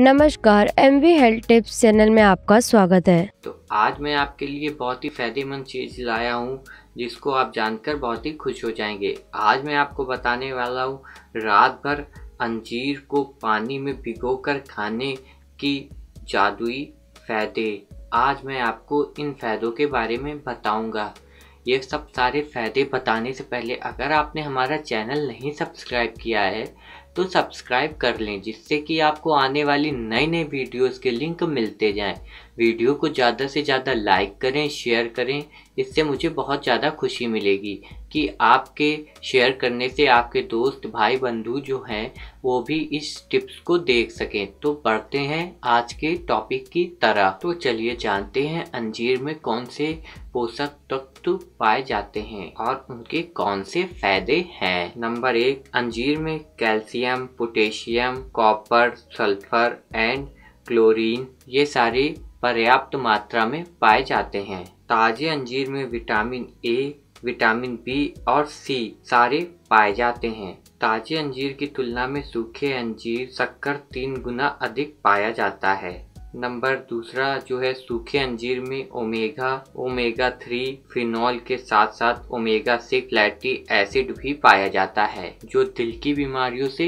नमस्कार M V health tips channel में आपका स्वागत है तो आज मैं आपके लिए बहुत ही फायदेमंद चीज़ लाया हूँ जिसको आप जानकर बहुत ही खुश हो जाएंगे आज मैं आपको बताने वाला हूँ रात भर अंजीर को पानी में कर खाने की जादुई फायदे आज मैं आपको इन फायदों के बारे में बताऊंगा ये सब सारे फ़ायदे बताने से पहले अगर आपने हमारा चैनल नहीं सब्सक्राइब किया है तो सब्सक्राइब कर लें जिससे कि आपको आने वाली नई नई वीडियोस के लिंक मिलते जाएं वीडियो को ज़्यादा से ज़्यादा लाइक करें शेयर करें इससे मुझे बहुत ज़्यादा खुशी मिलेगी कि आपके शेयर करने से आपके दोस्त भाई बंधु जो हैं वो भी इस टिप्स को देख सकें तो बढ़ते हैं आज के टॉपिक की तरह तो चलिए जानते हैं अंजीर में कौन से पोषक तत्व पाए जाते हैं और उनके कौन से फायदे हैं नंबर एक अंजीर में calcium calcium potassium copper sulphur and chlorine ये सारे पर्याप्त मात्रा में पाए जाते हैं ताजे अंजीर में विटामिन ए विटामिन बी और सी सारे पाए जाते हैं ताजे अंजीर की तुलना में सूखे अंजीर शक्कर तीन गुना अधिक पाया जाता है नंबर दूसरा जो है सूखे अंजीर में ओमेगा ओमेगा थ्री फिनॉल के साथ साथ ओमेगा सिक्स लैटी एसिड भी पाया जाता है जो दिल की बीमारियों से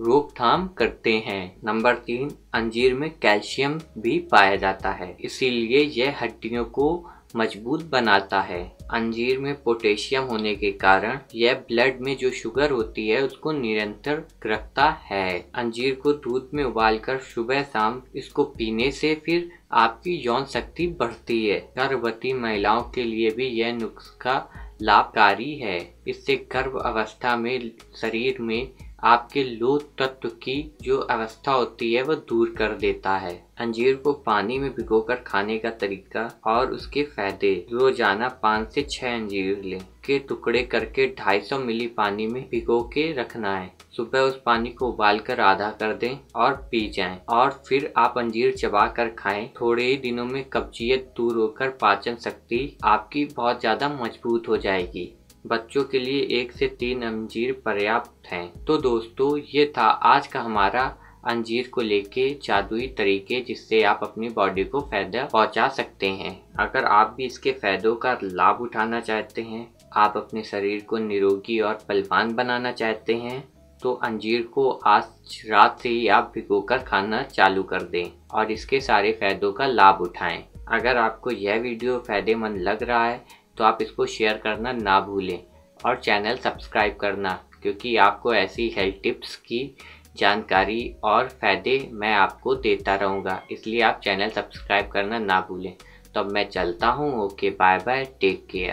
रोकथाम करते हैं नंबर तीन अंजीर में कैल्शियम भी पाया जाता है इसीलिए यह हड्डियों को मजबूत बनाता है अंजीर में पोटेशियम होने के कारण यह ब्लड में जो शुगर होती है उसको निरंतर रखता है अंजीर को दूध में उबालकर सुबह शाम इसको पीने से फिर आपकी यौन शक्ति बढ़ती है गर्भवती महिलाओं के लिए भी यह नुस्खा लाभकारी है इससे गर्भ अवस्था में शरीर में आपके लो तत्व की जो अवस्था होती है वह दूर कर देता है अंजीर को पानी में भिगोकर खाने का तरीका और उसके फायदे रोजाना पाँच से छह अंजीर ले के टुकड़े करके 250 मिली पानी में भिगो के रखना है सुबह उस पानी को उबाल कर आधा कर दें और पी जाएं और फिर आप अंजीर चबा कर खाएं थोड़े ही दिनों में कब्जियत दूर होकर पाचन शक्ति आपकी बहुत ज़्यादा मजबूत हो जाएगी बच्चों के लिए एक से तीन अंजीर पर्याप्त हैं तो दोस्तों ये था आज का हमारा अंजीर को लेके जादुई तरीके जिससे आप अपनी बॉडी को फायदा पहुंचा सकते हैं अगर आप भी इसके फायदों का लाभ उठाना चाहते हैं आप अपने शरीर को निरोगी और बलवान बनाना चाहते हैं तो अंजीर को आज रात से ही आप भिगो खाना चालू कर दें और इसके सारे फायदों का लाभ उठाएं अगर आपको यह वीडियो फायदेमंद लग रहा है तो आप इसको शेयर करना ना भूलें और चैनल सब्सक्राइब करना क्योंकि आपको ऐसी हेल्थ टिप्स की जानकारी और फ़ायदे मैं आपको देता रहूँगा इसलिए आप चैनल सब्सक्राइब करना ना भूलें तो अब मैं चलता हूँ okay bye bye take care